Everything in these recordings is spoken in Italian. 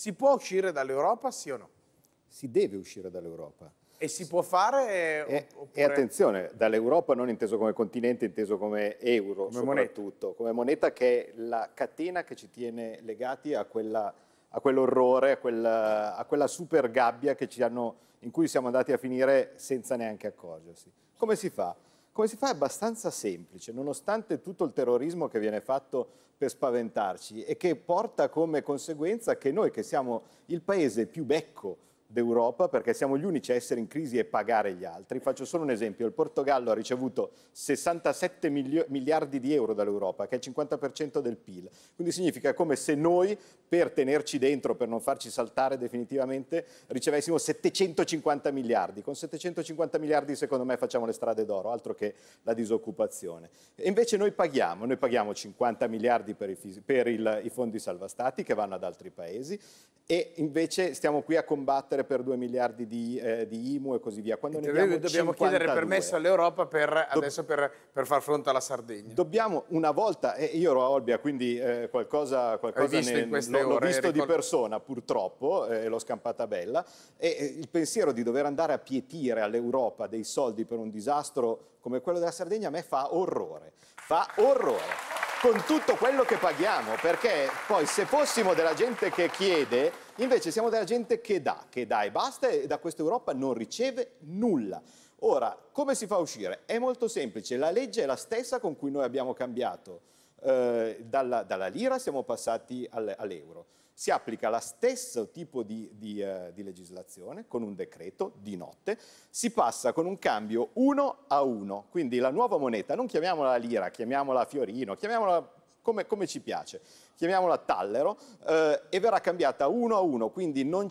Si può uscire dall'Europa, sì o no? Si deve uscire dall'Europa. E si può fare? Eh, oppure... E, attenzione, dall'Europa non inteso come continente, inteso come euro come soprattutto, moneta. come moneta che è la catena che ci tiene legati a, quella, a quell'orrore, a, quella, a quella super gabbia hanno, in cui siamo andati a finire senza neanche accorgersi. Come si fa? come si fa è abbastanza semplice, nonostante tutto il terrorismo che viene fatto per spaventarci e che porta come conseguenza che noi che siamo il paese più becco d'Europa perché siamo gli unici a essere in crisi e pagare gli altri. Faccio solo un esempio, il Portogallo ha ricevuto 67 miliardi di euro dall'Europa, che è il 50% del PIL. Quindi significa come se noi, per tenerci dentro, per non farci saltare definitivamente, ricevessimo 750 miliardi. Con 750 miliardi secondo me facciamo le strade d'oro, altro che la disoccupazione. E invece noi paghiamo, noi paghiamo 50 miliardi per, i, per il, i fondi salvastati che vanno ad altri paesi e invece stiamo qui a combattere chiedere per 2 miliardi di, eh, di IMU e così via. Quando ne dobbiamo 52, chiedere permesso all'Europa per, adesso per, per, far fronte alla Sardegna. Dobbiamo una volta, e eh, io ero a Olbia, quindi eh, qualcosa, qualcosa ne, l'ho, ore, visto ricol- di persona purtroppo, eh, e l'ho scampata bella, e il pensiero di dover andare a pietire all'Europa dei soldi per un disastro come quello della Sardegna a me fa orrore, fa orrore con tutto quello che paghiamo, perché poi se fossimo della gente che chiede, invece siamo della gente che dà, che dà e basta e da questa Europa non riceve nulla. Ora, come si fa a uscire? È molto semplice, la legge è la stessa con cui noi abbiamo cambiato. Eh, dalla, dalla lira siamo passati all'euro si applica lo stesso tipo di, di, eh, di, legislazione con un decreto di notte, si passa con un cambio 1 a 1, quindi la nuova moneta, non chiamiamola lira, chiamiamola fiorino, chiamiamola come, come ci piace. Chiamiamola tallero eh, e verrà cambiata uno a uno, quindi non,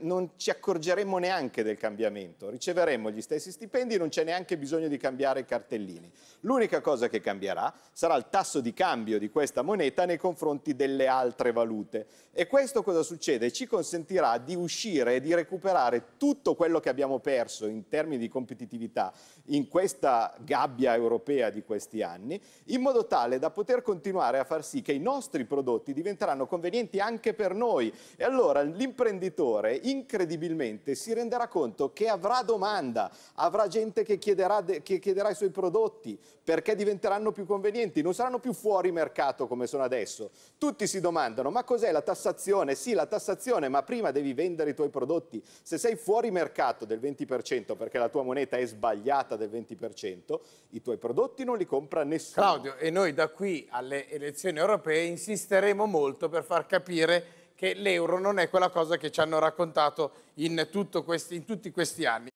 non ci accorgeremo neanche del cambiamento. Riceveremo gli stessi stipendi, non c'è neanche bisogno di cambiare i cartellini. L'unica cosa che cambierà sarà il tasso di cambio di questa moneta nei confronti delle altre valute. E questo cosa succede? Ci consentirà di uscire e di recuperare tutto quello che abbiamo perso in termini di competitività in questa gabbia europea di questi anni, in modo tale da poter continuare continuare a far sì che i nostri prodotti diventeranno convenienti anche per noi. E allora l'imprenditore incredibilmente si renderà conto che avrà domanda, avrà gente che chiederà, che chiederà i suoi prodotti perché diventeranno più convenienti, non saranno più fuori mercato come sono adesso. Tutti si domandano ma cos'è la tassazione? Sì, la tassazione, ma prima devi vendere i tuoi prodotti. Se sei fuori mercato del 20% perché la tua moneta è sbagliata del 20%, i tuoi prodotti non li compra nessuno. Claudio, e noi da qui alle elezioni europee insisteremo molto per far capire che l'euro non è quella cosa che ci hanno raccontato in, questi, in tutti questi anni.